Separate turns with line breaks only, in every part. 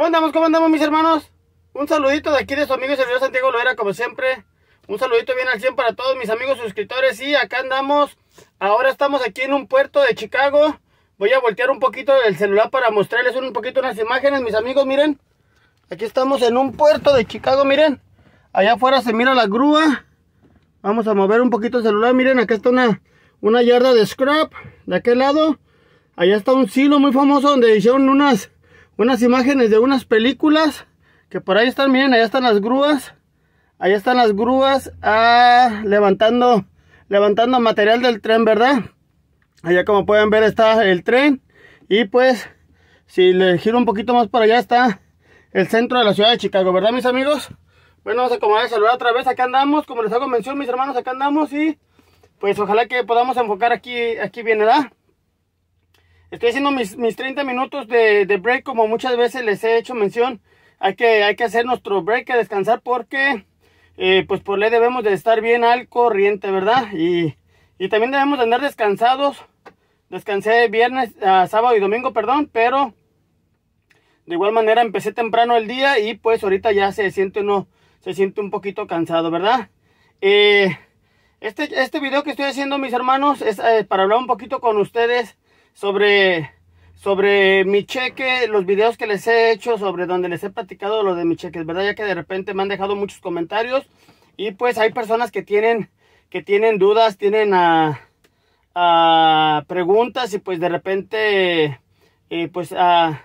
¿Cómo andamos? ¿Cómo andamos mis hermanos? Un saludito de aquí de su amigo y servidor Santiago Loera como siempre. Un saludito bien al 100 para todos mis amigos suscriptores y acá andamos. Ahora estamos aquí en un puerto de Chicago. Voy a voltear un poquito el celular para mostrarles un poquito unas imágenes mis amigos, miren. Aquí estamos en un puerto de Chicago, miren. Allá afuera se mira la grúa. Vamos a mover un poquito el celular, miren, acá está una, una yarda de scrap de aquel lado. Allá está un silo muy famoso donde hicieron unas unas imágenes de unas películas que por ahí están, miren, allá están las grúas. Allá están las grúas ah, levantando, levantando material del tren, ¿verdad? Allá como pueden ver está el tren. Y pues, si le giro un poquito más para allá está el centro de la ciudad de Chicago, ¿verdad mis amigos? Bueno, vamos a acomodar el otra vez, acá andamos, como les hago mención mis hermanos, acá andamos y pues ojalá que podamos enfocar aquí, aquí bien, ¿verdad? Estoy haciendo mis, 30 minutos de, break, como muchas veces les he hecho mención. Hay que, hay que hacer nuestro break, a descansar, porque eh, pues por ley debemos de estar bien al corriente, ¿verdad? Y, también debemos de andar descansados. Descansé viernes, ah, sábado y domingo, perdón, pero de igual manera empecé temprano el día y pues ahorita ya se siente uno, se siente un poquito cansado, ¿verdad? Eh, este, este video que estoy haciendo, mis hermanos, es eh, para hablar un poquito con ustedes sobre, sobre mi cheque, los videos que les he hecho, sobre donde les he platicado lo de mi cheque, verdad, ya que de repente me han dejado muchos comentarios y pues hay personas que tienen, que tienen dudas, tienen preguntas y pues de repente, eh, pues a,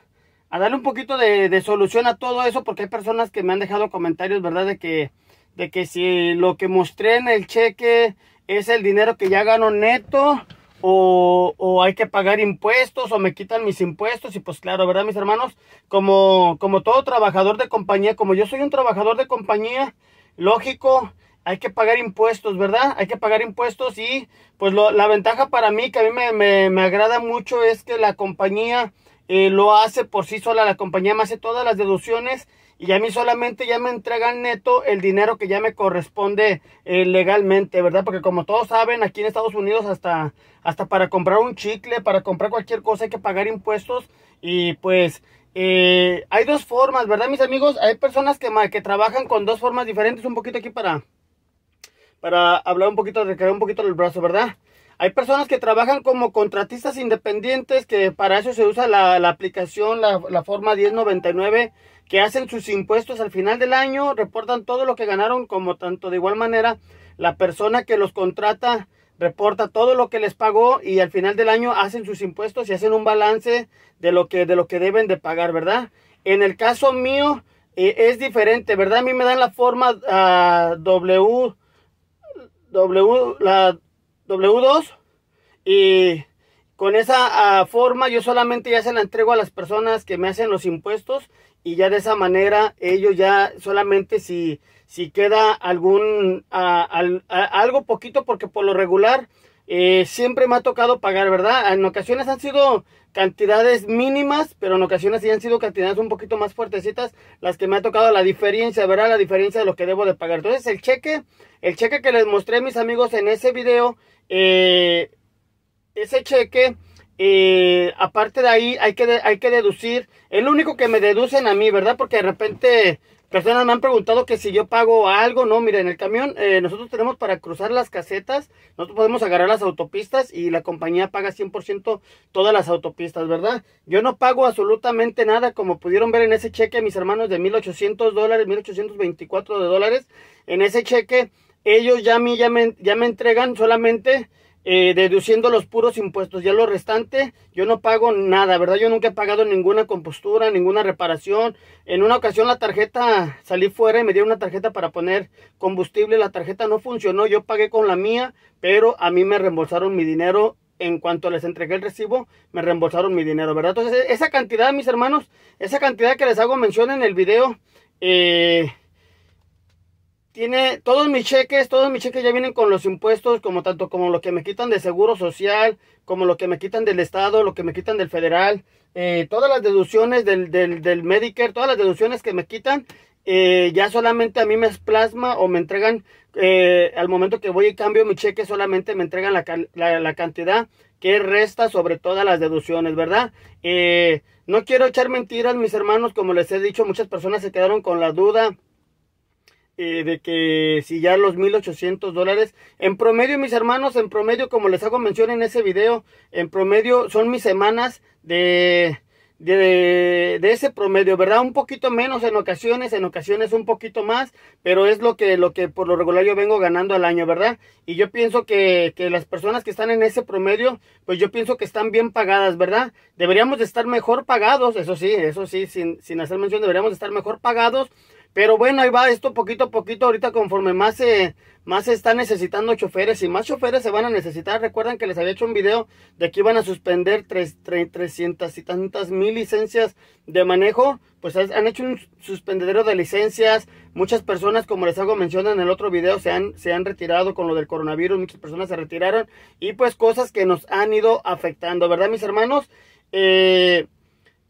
darle un poquito de, solución a todo eso porque hay personas que me han dejado comentarios, ¿verdad? De que, de que si lo que mostré en el cheque es el dinero que ya gano neto o, hay que pagar impuestos o me quitan mis impuestos y pues claro, ¿verdad mis hermanos? Como, como todo trabajador de compañía, como yo soy un trabajador de compañía, lógico, hay que pagar impuestos, ¿verdad? Hay que pagar impuestos y pues la ventaja para mí que a mí me, me, agrada mucho es que la compañía eh, lo hace por sí sola, la compañía me hace todas las deducciones y a mí solamente ya me entregan neto el dinero que ya me corresponde eh, legalmente, ¿verdad? Porque como todos saben, aquí en Estados Unidos hasta, hasta para comprar un chicle, para comprar cualquier cosa hay que pagar impuestos y pues eh, hay dos formas, ¿verdad mis amigos? Hay personas que, que trabajan con dos formas diferentes un poquito aquí para, para hablar un poquito, recrear un poquito el brazo, ¿verdad? Hay personas que trabajan como contratistas independientes que para eso se usa la, aplicación, la, la forma 1099 que hacen sus impuestos al final del año, reportan todo lo que ganaron, como tanto de igual manera la persona que los contrata reporta todo lo que les pagó y al final del año hacen sus impuestos y hacen un balance de lo que, de lo que deben de pagar, ¿verdad? En el caso mío eh, es diferente, ¿verdad? A mí me dan la forma ah, W, W, la W2 y con esa ah, forma yo solamente ya se la entrego a las personas que me hacen los impuestos y ya de esa manera ellos ya solamente si, si queda algún ah, algo poquito porque por lo regular eh, siempre me ha tocado pagar, ¿verdad? En ocasiones han sido cantidades mínimas, pero en ocasiones sí han sido cantidades un poquito más fuertecitas las que me ha tocado la diferencia, ¿verdad? La diferencia de lo que debo de pagar. Entonces el cheque, el cheque que les mostré a mis amigos en ese video, eh, ese cheque, eh, aparte de ahí, hay que, hay que deducir, el único que me deducen a mí, ¿verdad? Porque de repente personas me han preguntado que si yo pago algo, no, en el camión, eh, nosotros tenemos para cruzar las casetas, nosotros podemos agarrar las autopistas y la compañía paga 100% todas las autopistas, ¿verdad? Yo no pago absolutamente nada, como pudieron ver en ese cheque, mis hermanos, de 1.800 dólares, 1.824 de dólares, en ese cheque, ellos ya, a mí, ya, me, ya me entregan solamente eh, deduciendo los puros impuestos. Ya lo restante, yo no pago nada, ¿verdad? Yo nunca he pagado ninguna compostura, ninguna reparación. En una ocasión la tarjeta, salí fuera y me dieron una tarjeta para poner combustible. La tarjeta no funcionó, yo pagué con la mía, pero a mí me reembolsaron mi dinero en cuanto les entregué el recibo, me reembolsaron mi dinero, ¿verdad? Entonces, esa cantidad, mis hermanos, esa cantidad que les hago mención en el video, eh, tiene todos mis cheques, todos mis cheques ya vienen con los impuestos, como tanto como lo que me quitan de seguro social, como lo que me quitan del estado, lo que me quitan del federal, eh, todas las deducciones del, Medicare, todas las deducciones que me quitan, eh, ya solamente a mí me plasma o me entregan, eh, al momento que voy y cambio mi cheque, solamente me entregan la, la cantidad que resta sobre todas las deducciones, ¿verdad? no quiero echar mentiras, mis hermanos, como les he dicho, muchas personas se quedaron con la duda eh, de que si ya los 1800 dólares, en promedio mis hermanos, en promedio como les hago mención en ese video, en promedio son mis semanas de, de, ese promedio, ¿verdad? Un poquito menos en ocasiones, en ocasiones un poquito más, pero es lo que, lo que por lo regular yo vengo ganando al año, ¿verdad? Y yo pienso que, que las personas que están en ese promedio, pues yo pienso que están bien pagadas, ¿verdad? Deberíamos de estar mejor pagados, eso sí, eso sí, sin, sin hacer mención, deberíamos de estar mejor pagados pero bueno, ahí va esto poquito a poquito. Ahorita conforme más se, más se está necesitando choferes y más choferes se van a necesitar. Recuerdan que les había hecho un video de que iban a suspender tres, y tantas mil licencias de manejo. Pues han hecho un suspendedero de licencias. Muchas personas, como les hago mención en el otro video, se han, se han retirado con lo del coronavirus. Muchas personas se retiraron. Y pues cosas que nos han ido afectando, ¿verdad, mis hermanos? Eh,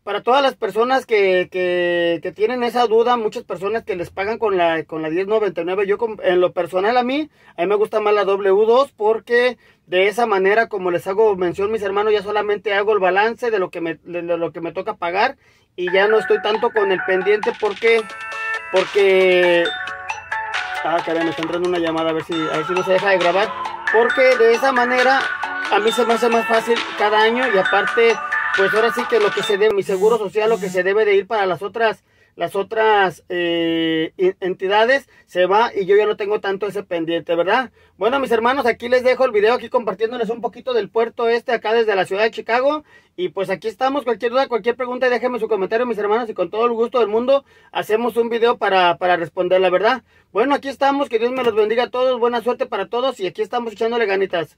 para todas las personas que, tienen esa duda, muchas personas que les pagan con la, con la 1099, yo en lo personal a mí, a mí me gusta más la W2 porque de esa manera, como les hago mención mis hermanos, ya solamente hago el balance de lo que me, lo que me toca pagar y ya no estoy tanto con el pendiente porque, porque, ah, caray, me están entrando una llamada, a ver si, a ver si no se deja de grabar, porque de esa manera a mí se me hace más fácil cada año y aparte pues ahora sí que lo que se debe, mi seguro social, lo que se debe de ir para las otras las otras eh, entidades se va y yo ya no tengo tanto ese pendiente, ¿verdad? Bueno, mis hermanos, aquí les dejo el video aquí compartiéndoles un poquito del puerto este acá desde la ciudad de Chicago. Y pues aquí estamos, cualquier duda, cualquier pregunta, déjenme su comentario, mis hermanos, y con todo el gusto del mundo hacemos un video para, para responder, verdad. Bueno, aquí estamos, que Dios me los bendiga a todos, buena suerte para todos y aquí estamos echándole ganitas.